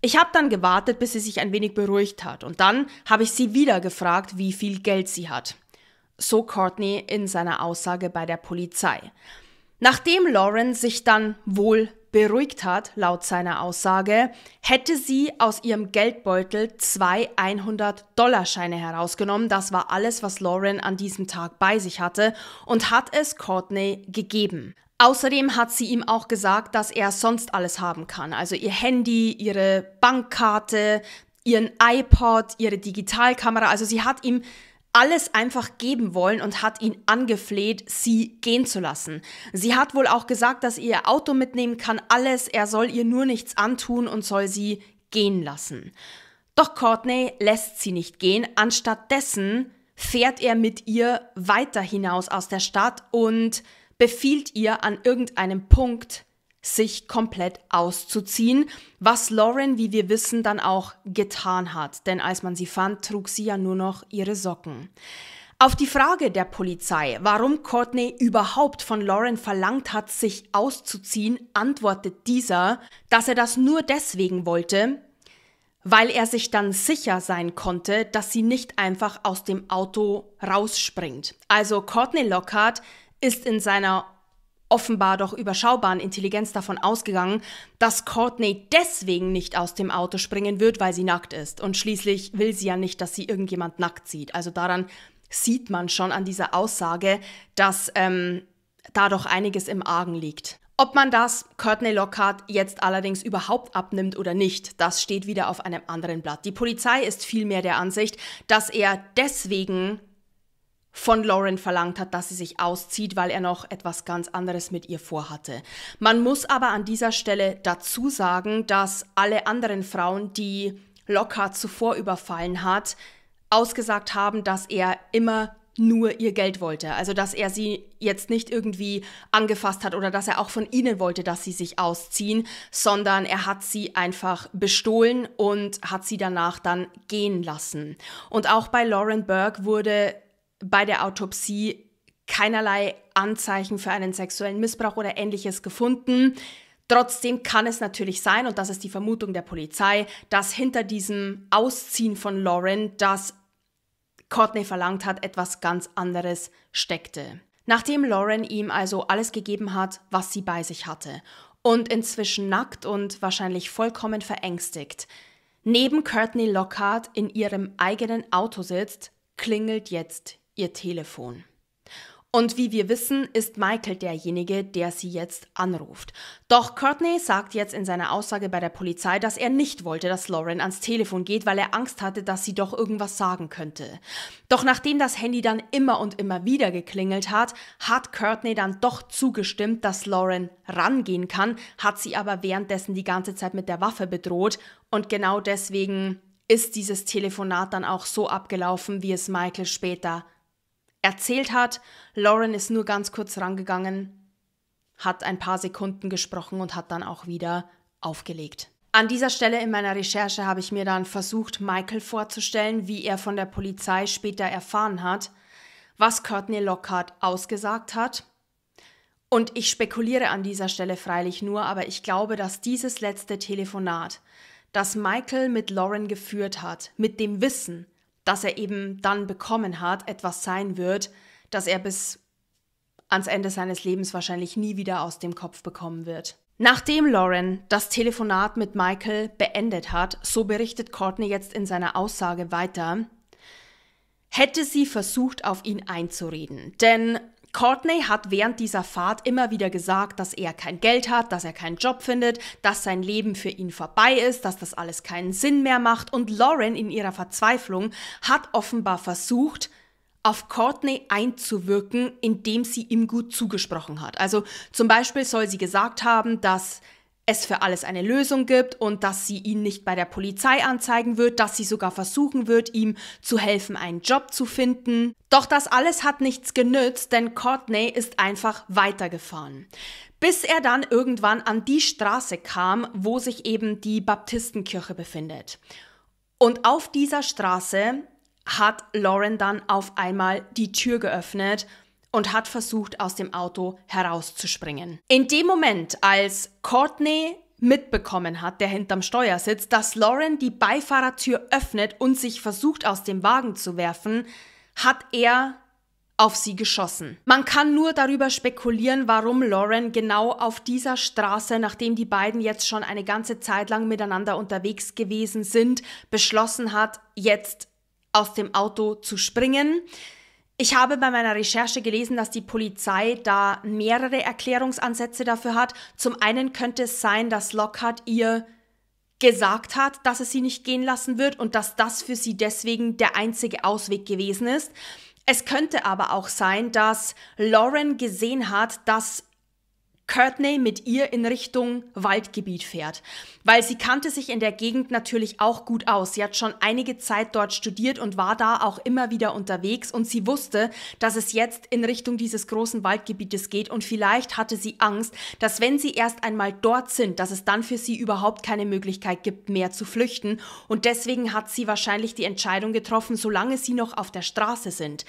Ich habe dann gewartet, bis sie sich ein wenig beruhigt hat, und dann habe ich sie wieder gefragt, wie viel Geld sie hat. So Courtney in seiner Aussage bei der Polizei. Nachdem Lauren sich dann wohl beruhigt hat, laut seiner Aussage, hätte sie aus ihrem Geldbeutel zwei 100-Dollar-Scheine herausgenommen. Das war alles, was Lauren an diesem Tag bei sich hatte und hat es Courtney gegeben. Außerdem hat sie ihm auch gesagt, dass er sonst alles haben kann. Also ihr Handy, ihre Bankkarte, ihren iPod, ihre Digitalkamera. Also sie hat ihm alles einfach geben wollen und hat ihn angefleht, sie gehen zu lassen. Sie hat wohl auch gesagt, dass ihr Auto mitnehmen kann, alles, er soll ihr nur nichts antun und soll sie gehen lassen. Doch Courtney lässt sie nicht gehen, anstattdessen fährt er mit ihr weiter hinaus aus der Stadt und befiehlt ihr an irgendeinem Punkt, sich komplett auszuziehen, was Lauren, wie wir wissen, dann auch getan hat, denn als man sie fand, trug sie ja nur noch ihre Socken. Auf die Frage der Polizei, warum Courtney überhaupt von Lauren verlangt hat, sich auszuziehen, antwortet dieser, dass er das nur deswegen wollte, weil er sich dann sicher sein konnte, dass sie nicht einfach aus dem Auto rausspringt. Also Courtney Lockhart ist in seiner offenbar doch überschaubaren Intelligenz davon ausgegangen, dass Courtney deswegen nicht aus dem Auto springen wird, weil sie nackt ist. Und schließlich will sie ja nicht, dass sie irgendjemand nackt sieht. Also daran sieht man schon an dieser Aussage, dass ähm, da doch einiges im Argen liegt. Ob man das Courtney Lockhart jetzt allerdings überhaupt abnimmt oder nicht, das steht wieder auf einem anderen Blatt. Die Polizei ist vielmehr der Ansicht, dass er deswegen von Lauren verlangt hat, dass sie sich auszieht, weil er noch etwas ganz anderes mit ihr vorhatte. Man muss aber an dieser Stelle dazu sagen, dass alle anderen Frauen, die Lockhart zuvor überfallen hat, ausgesagt haben, dass er immer nur ihr Geld wollte. Also dass er sie jetzt nicht irgendwie angefasst hat oder dass er auch von ihnen wollte, dass sie sich ausziehen, sondern er hat sie einfach bestohlen und hat sie danach dann gehen lassen. Und auch bei Lauren Burke wurde bei der Autopsie keinerlei Anzeichen für einen sexuellen Missbrauch oder ähnliches gefunden. Trotzdem kann es natürlich sein, und das ist die Vermutung der Polizei, dass hinter diesem Ausziehen von Lauren, das Courtney verlangt hat, etwas ganz anderes steckte. Nachdem Lauren ihm also alles gegeben hat, was sie bei sich hatte, und inzwischen nackt und wahrscheinlich vollkommen verängstigt, neben Courtney Lockhart in ihrem eigenen Auto sitzt, klingelt jetzt ihr Telefon. Und wie wir wissen, ist Michael derjenige, der sie jetzt anruft. Doch Courtney sagt jetzt in seiner Aussage bei der Polizei, dass er nicht wollte, dass Lauren ans Telefon geht, weil er Angst hatte, dass sie doch irgendwas sagen könnte. Doch nachdem das Handy dann immer und immer wieder geklingelt hat, hat Courtney dann doch zugestimmt, dass Lauren rangehen kann, hat sie aber währenddessen die ganze Zeit mit der Waffe bedroht und genau deswegen ist dieses Telefonat dann auch so abgelaufen, wie es Michael später erzählt hat. Lauren ist nur ganz kurz rangegangen, hat ein paar Sekunden gesprochen und hat dann auch wieder aufgelegt. An dieser Stelle in meiner Recherche habe ich mir dann versucht, Michael vorzustellen, wie er von der Polizei später erfahren hat, was Courtney Lockhart ausgesagt hat. Und ich spekuliere an dieser Stelle freilich nur, aber ich glaube, dass dieses letzte Telefonat, das Michael mit Lauren geführt hat, mit dem Wissen, das er eben dann bekommen hat, etwas sein wird, das er bis ans Ende seines Lebens wahrscheinlich nie wieder aus dem Kopf bekommen wird. Nachdem Lauren das Telefonat mit Michael beendet hat, so berichtet Courtney jetzt in seiner Aussage weiter, hätte sie versucht, auf ihn einzureden. Denn Courtney hat während dieser Fahrt immer wieder gesagt, dass er kein Geld hat, dass er keinen Job findet, dass sein Leben für ihn vorbei ist, dass das alles keinen Sinn mehr macht und Lauren in ihrer Verzweiflung hat offenbar versucht, auf Courtney einzuwirken, indem sie ihm gut zugesprochen hat. Also zum Beispiel soll sie gesagt haben, dass es für alles eine Lösung gibt und dass sie ihn nicht bei der Polizei anzeigen wird, dass sie sogar versuchen wird, ihm zu helfen, einen Job zu finden. Doch das alles hat nichts genützt, denn Courtney ist einfach weitergefahren. Bis er dann irgendwann an die Straße kam, wo sich eben die Baptistenkirche befindet. Und auf dieser Straße hat Lauren dann auf einmal die Tür geöffnet und hat versucht, aus dem Auto herauszuspringen. In dem Moment, als Courtney mitbekommen hat, der hinterm Steuer sitzt, dass Lauren die Beifahrertür öffnet und sich versucht, aus dem Wagen zu werfen, hat er auf sie geschossen. Man kann nur darüber spekulieren, warum Lauren genau auf dieser Straße, nachdem die beiden jetzt schon eine ganze Zeit lang miteinander unterwegs gewesen sind, beschlossen hat, jetzt aus dem Auto zu springen. Ich habe bei meiner Recherche gelesen, dass die Polizei da mehrere Erklärungsansätze dafür hat. Zum einen könnte es sein, dass Lockhart ihr gesagt hat, dass es sie nicht gehen lassen wird und dass das für sie deswegen der einzige Ausweg gewesen ist. Es könnte aber auch sein, dass Lauren gesehen hat, dass Courtney mit ihr in Richtung Waldgebiet fährt, weil sie kannte sich in der Gegend natürlich auch gut aus. Sie hat schon einige Zeit dort studiert und war da auch immer wieder unterwegs und sie wusste, dass es jetzt in Richtung dieses großen Waldgebietes geht und vielleicht hatte sie Angst, dass wenn sie erst einmal dort sind, dass es dann für sie überhaupt keine Möglichkeit gibt, mehr zu flüchten und deswegen hat sie wahrscheinlich die Entscheidung getroffen, solange sie noch auf der Straße sind.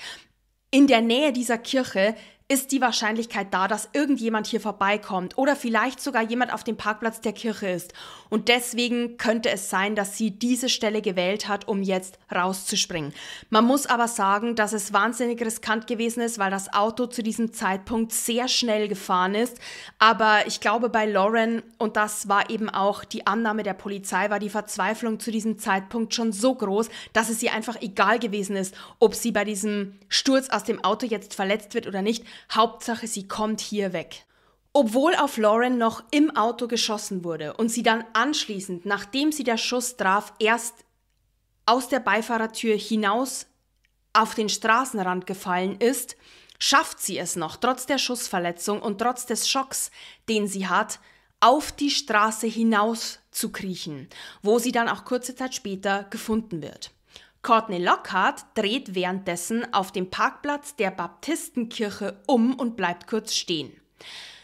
In der Nähe dieser Kirche ist die Wahrscheinlichkeit da, dass irgendjemand hier vorbeikommt oder vielleicht sogar jemand auf dem Parkplatz der Kirche ist. Und deswegen könnte es sein, dass sie diese Stelle gewählt hat, um jetzt rauszuspringen. Man muss aber sagen, dass es wahnsinnig riskant gewesen ist, weil das Auto zu diesem Zeitpunkt sehr schnell gefahren ist. Aber ich glaube, bei Lauren, und das war eben auch die Annahme der Polizei, war die Verzweiflung zu diesem Zeitpunkt schon so groß, dass es ihr einfach egal gewesen ist, ob sie bei diesem Sturz aus dem Auto jetzt verletzt wird oder nicht. Hauptsache, sie kommt hier weg. Obwohl auf Lauren noch im Auto geschossen wurde und sie dann anschließend, nachdem sie der Schuss traf, erst aus der Beifahrertür hinaus auf den Straßenrand gefallen ist, schafft sie es noch, trotz der Schussverletzung und trotz des Schocks, den sie hat, auf die Straße hinaus zu kriechen, wo sie dann auch kurze Zeit später gefunden wird. Courtney Lockhart dreht währenddessen auf dem Parkplatz der Baptistenkirche um und bleibt kurz stehen.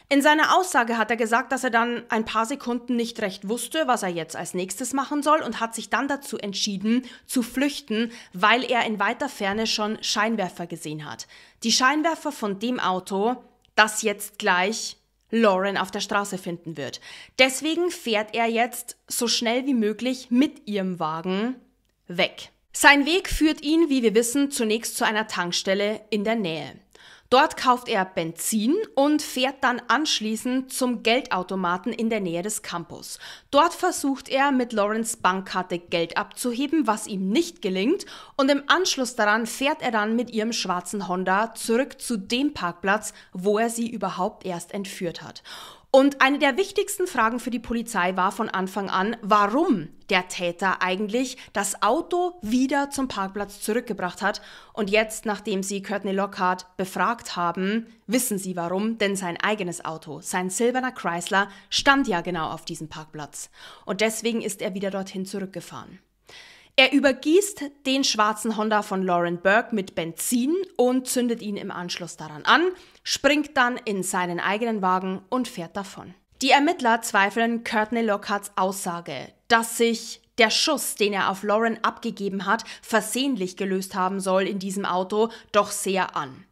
In seiner Aussage hat er gesagt, dass er dann ein paar Sekunden nicht recht wusste, was er jetzt als nächstes machen soll und hat sich dann dazu entschieden, zu flüchten, weil er in weiter Ferne schon Scheinwerfer gesehen hat. Die Scheinwerfer von dem Auto, das jetzt gleich Lauren auf der Straße finden wird. Deswegen fährt er jetzt so schnell wie möglich mit ihrem Wagen weg. Sein Weg führt ihn, wie wir wissen, zunächst zu einer Tankstelle in der Nähe. Dort kauft er Benzin und fährt dann anschließend zum Geldautomaten in der Nähe des Campus. Dort versucht er mit Lawrence Bankkarte Geld abzuheben, was ihm nicht gelingt, und im Anschluss daran fährt er dann mit ihrem schwarzen Honda zurück zu dem Parkplatz, wo er sie überhaupt erst entführt hat. Und eine der wichtigsten Fragen für die Polizei war von Anfang an, warum der Täter eigentlich das Auto wieder zum Parkplatz zurückgebracht hat. Und jetzt, nachdem sie Courtney Lockhart befragt haben, wissen sie warum, denn sein eigenes Auto, sein silberner Chrysler, stand ja genau auf diesem Parkplatz. Und deswegen ist er wieder dorthin zurückgefahren. Er übergießt den schwarzen Honda von Lauren Burke mit Benzin und zündet ihn im Anschluss daran an, springt dann in seinen eigenen Wagen und fährt davon. Die Ermittler zweifeln Courtney Lockharts Aussage, dass sich der Schuss, den er auf Lauren abgegeben hat, versehentlich gelöst haben soll in diesem Auto, doch sehr an.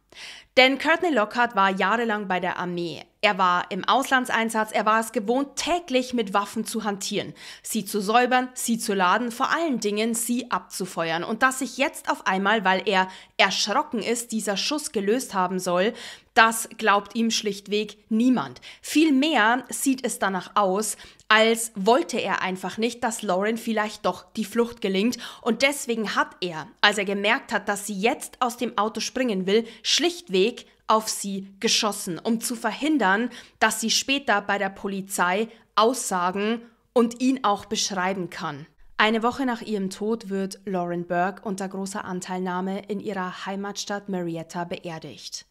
Denn Courtney Lockhart war jahrelang bei der Armee. Er war im Auslandseinsatz, er war es gewohnt, täglich mit Waffen zu hantieren, sie zu säubern, sie zu laden, vor allen Dingen sie abzufeuern. Und dass sich jetzt auf einmal, weil er erschrocken ist, dieser Schuss gelöst haben soll, das glaubt ihm schlichtweg niemand. Vielmehr sieht es danach aus, als wollte er einfach nicht, dass Lauren vielleicht doch die Flucht gelingt und deswegen hat er, als er gemerkt hat, dass sie jetzt aus dem Auto springen will, schlichtweg auf sie geschossen, um zu verhindern, dass sie später bei der Polizei aussagen und ihn auch beschreiben kann. Eine Woche nach ihrem Tod wird Lauren Burke unter großer Anteilnahme in ihrer Heimatstadt Marietta beerdigt.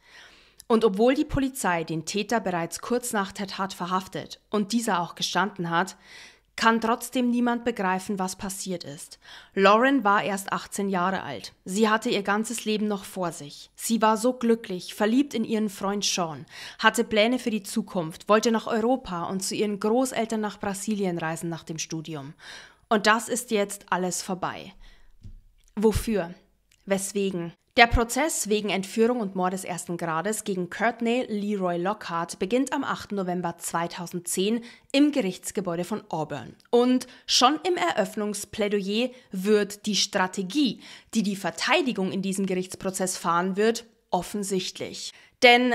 Und obwohl die Polizei den Täter bereits kurz nach der Tat verhaftet und dieser auch gestanden hat, kann trotzdem niemand begreifen, was passiert ist. Lauren war erst 18 Jahre alt. Sie hatte ihr ganzes Leben noch vor sich. Sie war so glücklich, verliebt in ihren Freund Sean, hatte Pläne für die Zukunft, wollte nach Europa und zu ihren Großeltern nach Brasilien reisen nach dem Studium. Und das ist jetzt alles vorbei. Wofür? Weswegen? Der Prozess wegen Entführung und Mord des ersten Grades gegen Courtney Leroy Lockhart beginnt am 8. November 2010 im Gerichtsgebäude von Auburn. Und schon im Eröffnungsplädoyer wird die Strategie, die die Verteidigung in diesem Gerichtsprozess fahren wird, offensichtlich. Denn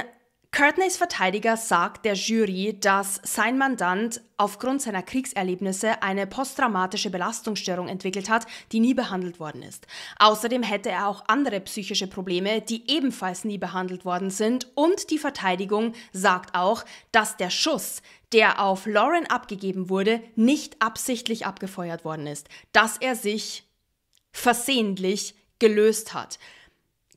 Courtneys Verteidiger sagt der Jury, dass sein Mandant aufgrund seiner Kriegserlebnisse eine posttraumatische Belastungsstörung entwickelt hat, die nie behandelt worden ist. Außerdem hätte er auch andere psychische Probleme, die ebenfalls nie behandelt worden sind. Und die Verteidigung sagt auch, dass der Schuss, der auf Lauren abgegeben wurde, nicht absichtlich abgefeuert worden ist, dass er sich versehentlich gelöst hat.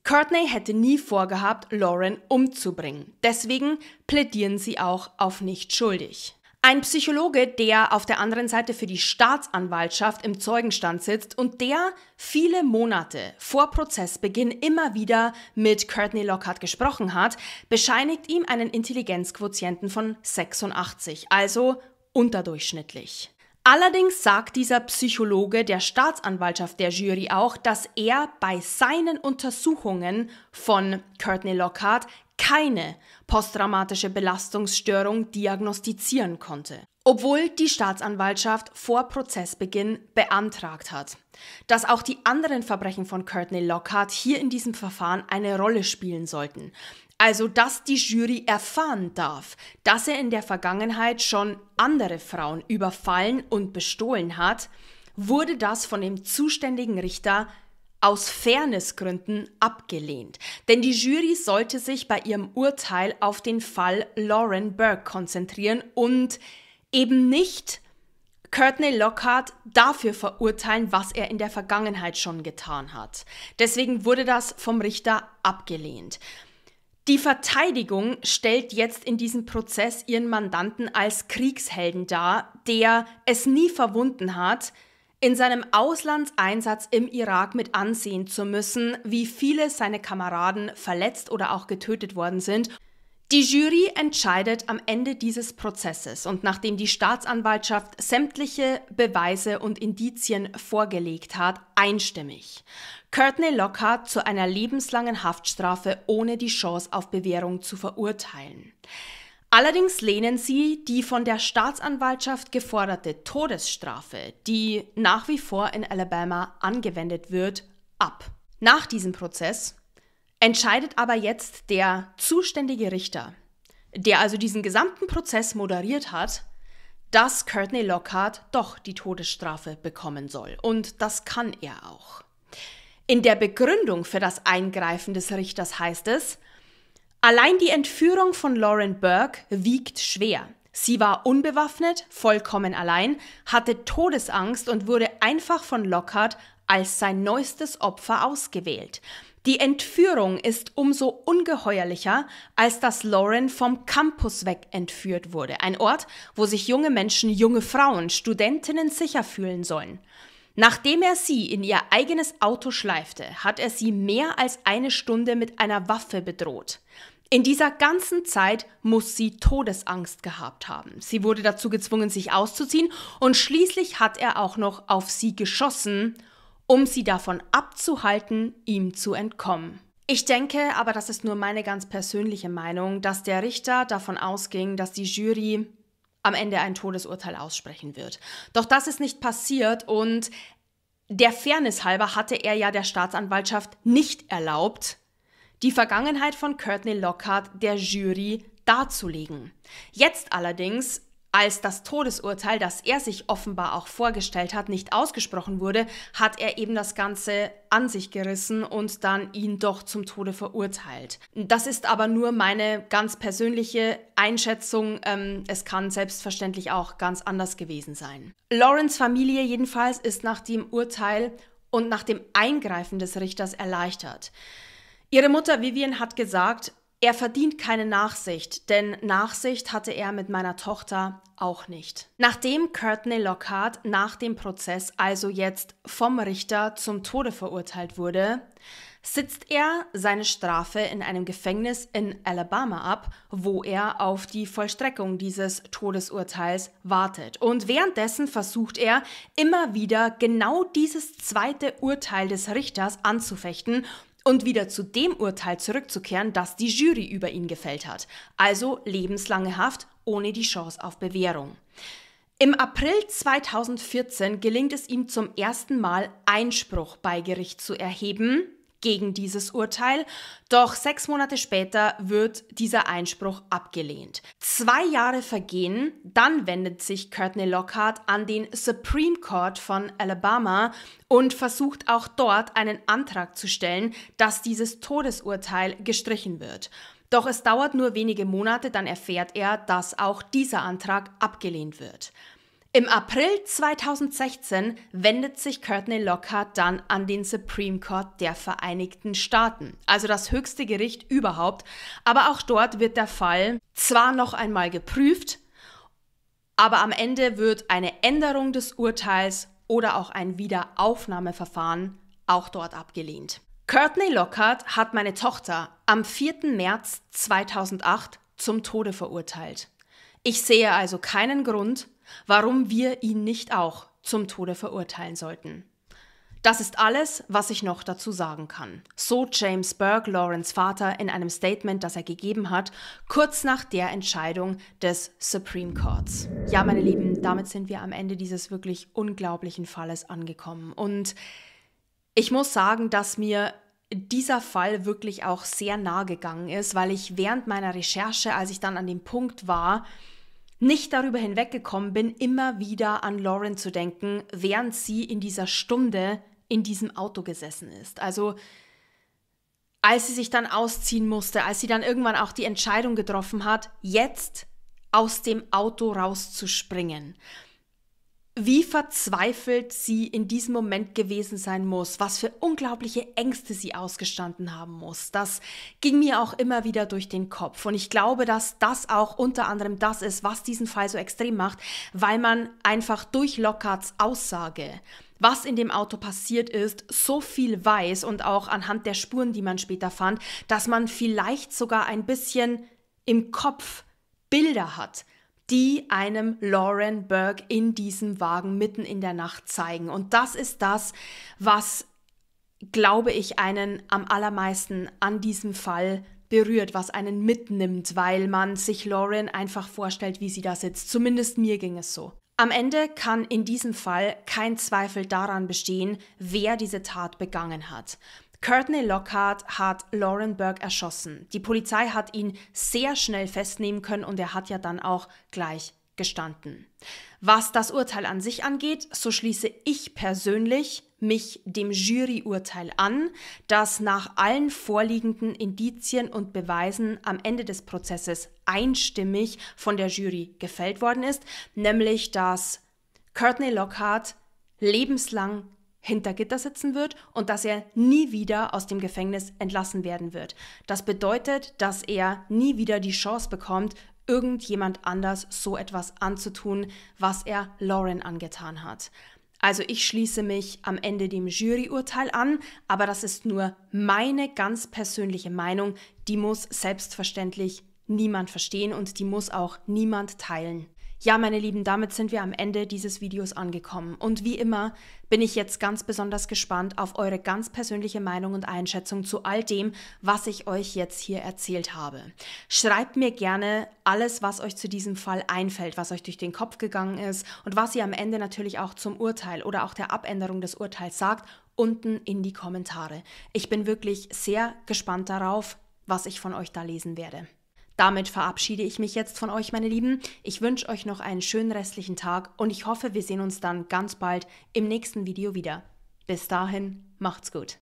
Courtney hätte nie vorgehabt, Lauren umzubringen. Deswegen plädieren sie auch auf nicht schuldig. Ein Psychologe, der auf der anderen Seite für die Staatsanwaltschaft im Zeugenstand sitzt und der viele Monate vor Prozessbeginn immer wieder mit Courtney Lockhart gesprochen hat, bescheinigt ihm einen Intelligenzquotienten von 86, also unterdurchschnittlich. Allerdings sagt dieser Psychologe der Staatsanwaltschaft der Jury auch, dass er bei seinen Untersuchungen von Courtney Lockhart keine posttraumatische Belastungsstörung diagnostizieren konnte, obwohl die Staatsanwaltschaft vor Prozessbeginn beantragt hat, dass auch die anderen Verbrechen von Courtney Lockhart hier in diesem Verfahren eine Rolle spielen sollten. Also, dass die Jury erfahren darf, dass er in der Vergangenheit schon andere Frauen überfallen und bestohlen hat, wurde das von dem zuständigen Richter aus Fairnessgründen abgelehnt, denn die Jury sollte sich bei ihrem Urteil auf den Fall Lauren Burke konzentrieren und eben nicht Courtney Lockhart dafür verurteilen, was er in der Vergangenheit schon getan hat. Deswegen wurde das vom Richter abgelehnt. Die Verteidigung stellt jetzt in diesem Prozess ihren Mandanten als Kriegshelden dar, der es nie verwunden hat, in seinem Auslandseinsatz im Irak mit ansehen zu müssen, wie viele seiner Kameraden verletzt oder auch getötet worden sind. Die Jury entscheidet am Ende dieses Prozesses und nachdem die Staatsanwaltschaft sämtliche Beweise und Indizien vorgelegt hat, einstimmig. Courtney Lockhart zu einer lebenslangen Haftstrafe ohne die Chance auf Bewährung zu verurteilen. Allerdings lehnen sie die von der Staatsanwaltschaft geforderte Todesstrafe, die nach wie vor in Alabama angewendet wird, ab. Nach diesem Prozess entscheidet aber jetzt der zuständige Richter, der also diesen gesamten Prozess moderiert hat, dass Courtney Lockhart doch die Todesstrafe bekommen soll. Und das kann er auch. In der Begründung für das Eingreifen des Richters heißt es, allein die Entführung von Lauren Burke wiegt schwer. Sie war unbewaffnet, vollkommen allein, hatte Todesangst und wurde einfach von Lockhart als sein neuestes Opfer ausgewählt. Die Entführung ist umso ungeheuerlicher, als dass Lauren vom Campus weg entführt wurde, ein Ort, wo sich junge Menschen, junge Frauen, Studentinnen sicher fühlen sollen. Nachdem er sie in ihr eigenes Auto schleifte, hat er sie mehr als eine Stunde mit einer Waffe bedroht. In dieser ganzen Zeit muss sie Todesangst gehabt haben. Sie wurde dazu gezwungen, sich auszuziehen und schließlich hat er auch noch auf sie geschossen, um sie davon abzuhalten, ihm zu entkommen. Ich denke, aber das ist nur meine ganz persönliche Meinung, dass der Richter davon ausging, dass die Jury am Ende ein Todesurteil aussprechen wird. Doch das ist nicht passiert und der Fairness halber hatte er ja der Staatsanwaltschaft nicht erlaubt, die Vergangenheit von Courtney Lockhart der Jury darzulegen. Jetzt allerdings als das Todesurteil, das er sich offenbar auch vorgestellt hat, nicht ausgesprochen wurde, hat er eben das Ganze an sich gerissen und dann ihn doch zum Tode verurteilt. Das ist aber nur meine ganz persönliche Einschätzung. Ähm, es kann selbstverständlich auch ganz anders gewesen sein. Lawrence Familie jedenfalls ist nach dem Urteil und nach dem Eingreifen des Richters erleichtert. Ihre Mutter Vivian hat gesagt, er verdient keine Nachsicht, denn Nachsicht hatte er mit meiner Tochter auch nicht. Nachdem Courtney Lockhart nach dem Prozess also jetzt vom Richter zum Tode verurteilt wurde, sitzt er seine Strafe in einem Gefängnis in Alabama ab, wo er auf die Vollstreckung dieses Todesurteils wartet. Und währenddessen versucht er immer wieder genau dieses zweite Urteil des Richters anzufechten und wieder zu dem Urteil zurückzukehren, das die Jury über ihn gefällt hat. Also lebenslange Haft ohne die Chance auf Bewährung. Im April 2014 gelingt es ihm zum ersten Mal, Einspruch bei Gericht zu erheben, gegen dieses Urteil, doch sechs Monate später wird dieser Einspruch abgelehnt. Zwei Jahre vergehen, dann wendet sich Courtney Lockhart an den Supreme Court von Alabama und versucht auch dort einen Antrag zu stellen, dass dieses Todesurteil gestrichen wird. Doch es dauert nur wenige Monate, dann erfährt er, dass auch dieser Antrag abgelehnt wird. Im April 2016 wendet sich Courtney Lockhart dann an den Supreme Court der Vereinigten Staaten, also das höchste Gericht überhaupt, aber auch dort wird der Fall zwar noch einmal geprüft, aber am Ende wird eine Änderung des Urteils oder auch ein Wiederaufnahmeverfahren auch dort abgelehnt. Courtney Lockhart hat meine Tochter am 4. März 2008 zum Tode verurteilt. Ich sehe also keinen Grund, warum wir ihn nicht auch zum Tode verurteilen sollten. Das ist alles, was ich noch dazu sagen kann. So James Burke, Lawrence Vater, in einem Statement, das er gegeben hat, kurz nach der Entscheidung des Supreme Courts. Ja, meine Lieben, damit sind wir am Ende dieses wirklich unglaublichen Falles angekommen. Und ich muss sagen, dass mir dieser Fall wirklich auch sehr nah gegangen ist, weil ich während meiner Recherche, als ich dann an dem Punkt war, nicht darüber hinweggekommen bin, immer wieder an Lauren zu denken, während sie in dieser Stunde in diesem Auto gesessen ist. Also als sie sich dann ausziehen musste, als sie dann irgendwann auch die Entscheidung getroffen hat, jetzt aus dem Auto rauszuspringen wie verzweifelt sie in diesem Moment gewesen sein muss, was für unglaubliche Ängste sie ausgestanden haben muss. Das ging mir auch immer wieder durch den Kopf. Und ich glaube, dass das auch unter anderem das ist, was diesen Fall so extrem macht, weil man einfach durch Lockharts Aussage was in dem Auto passiert ist, so viel weiß und auch anhand der Spuren, die man später fand, dass man vielleicht sogar ein bisschen im Kopf Bilder hat, die einem Lauren Burke in diesem Wagen mitten in der Nacht zeigen. Und das ist das, was, glaube ich, einen am allermeisten an diesem Fall berührt, was einen mitnimmt, weil man sich Lauren einfach vorstellt, wie sie da sitzt. Zumindest mir ging es so. Am Ende kann in diesem Fall kein Zweifel daran bestehen, wer diese Tat begangen hat. Courtney Lockhart hat Lauren Burke erschossen. Die Polizei hat ihn sehr schnell festnehmen können und er hat ja dann auch gleich gestanden. Was das Urteil an sich angeht, so schließe ich persönlich mich dem Juryurteil an, das nach allen vorliegenden Indizien und Beweisen am Ende des Prozesses einstimmig von der Jury gefällt worden ist, nämlich dass Courtney Lockhart lebenslang hinter Gitter sitzen wird und dass er nie wieder aus dem Gefängnis entlassen werden wird. Das bedeutet, dass er nie wieder die Chance bekommt, irgendjemand anders so etwas anzutun, was er Lauren angetan hat. Also ich schließe mich am Ende dem Juryurteil an, aber das ist nur meine ganz persönliche Meinung, die muss selbstverständlich niemand verstehen und die muss auch niemand teilen. Ja, meine Lieben, damit sind wir am Ende dieses Videos angekommen. Und wie immer bin ich jetzt ganz besonders gespannt auf eure ganz persönliche Meinung und Einschätzung zu all dem, was ich euch jetzt hier erzählt habe. Schreibt mir gerne alles, was euch zu diesem Fall einfällt, was euch durch den Kopf gegangen ist und was ihr am Ende natürlich auch zum Urteil oder auch der Abänderung des Urteils sagt, unten in die Kommentare. Ich bin wirklich sehr gespannt darauf, was ich von euch da lesen werde. Damit verabschiede ich mich jetzt von euch, meine Lieben. Ich wünsche euch noch einen schönen restlichen Tag und ich hoffe, wir sehen uns dann ganz bald im nächsten Video wieder. Bis dahin, macht's gut.